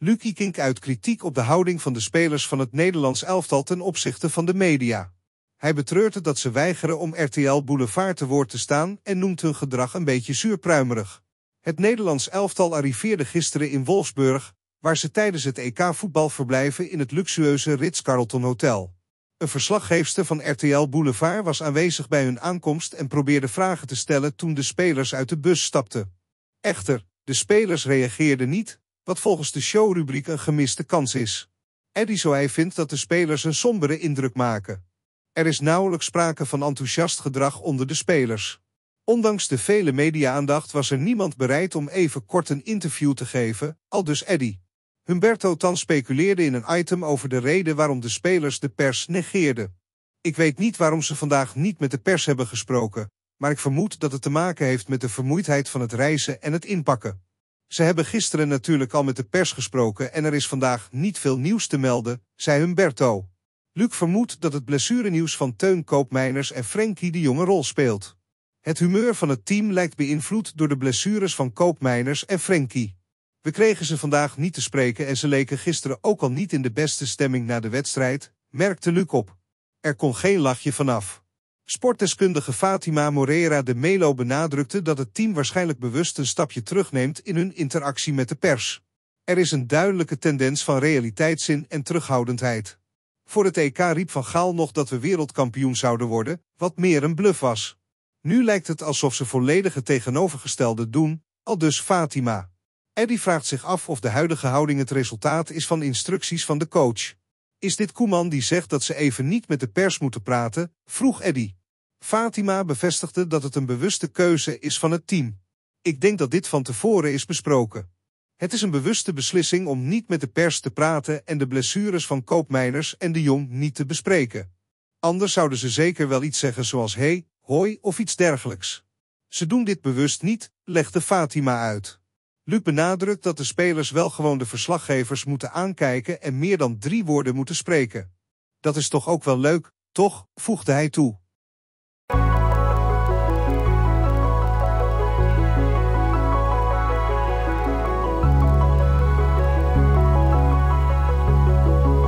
Lucie Kink uit kritiek op de houding van de spelers van het Nederlands elftal ten opzichte van de media. Hij betreurt het dat ze weigeren om RTL Boulevard te woord te staan en noemt hun gedrag een beetje zuurpruimerig. Het Nederlands elftal arriveerde gisteren in Wolfsburg, waar ze tijdens het EK voetbal verblijven in het luxueuze Ritz-Carlton Hotel. Een verslaggeefster van RTL Boulevard was aanwezig bij hun aankomst en probeerde vragen te stellen toen de spelers uit de bus stapten. Echter, de spelers reageerden niet, wat volgens de showrubriek een gemiste kans is. Eddie Soei vindt dat de spelers een sombere indruk maken. Er is nauwelijks sprake van enthousiast gedrag onder de spelers. Ondanks de vele media-aandacht was er niemand bereid om even kort een interview te geven, al dus Eddie. Humberto Tan speculeerde in een item over de reden waarom de spelers de pers negeerden. Ik weet niet waarom ze vandaag niet met de pers hebben gesproken, maar ik vermoed dat het te maken heeft met de vermoeidheid van het reizen en het inpakken. Ze hebben gisteren natuurlijk al met de pers gesproken en er is vandaag niet veel nieuws te melden, zei Humberto. Luc vermoedt dat het blessurenieuws van Teun Koopmeiners en Frenkie de Jonge rol speelt. Het humeur van het team lijkt beïnvloed door de blessures van Koopmeiners en Frenkie. We kregen ze vandaag niet te spreken en ze leken gisteren ook al niet in de beste stemming na de wedstrijd, merkte Luc op. Er kon geen lachje vanaf. Sportdeskundige Fatima Moreira de Melo benadrukte dat het team waarschijnlijk bewust een stapje terugneemt in hun interactie met de pers. Er is een duidelijke tendens van realiteitszin en terughoudendheid. Voor het EK riep Van Gaal nog dat we wereldkampioen zouden worden, wat meer een bluff was. Nu lijkt het alsof ze volledig het tegenovergestelde doen, al dus Fatima. Eddie vraagt zich af of de huidige houding het resultaat is van instructies van de coach. Is dit Koeman die zegt dat ze even niet met de pers moeten praten? vroeg Eddy. Fatima bevestigde dat het een bewuste keuze is van het team. Ik denk dat dit van tevoren is besproken. Het is een bewuste beslissing om niet met de pers te praten en de blessures van Koopmeiners en de Jong niet te bespreken. Anders zouden ze zeker wel iets zeggen zoals hey, hoi of iets dergelijks. Ze doen dit bewust niet, legde Fatima uit. Luc benadrukt dat de spelers wel gewoon de verslaggevers moeten aankijken en meer dan drie woorden moeten spreken. Dat is toch ook wel leuk, toch, voegde hij toe.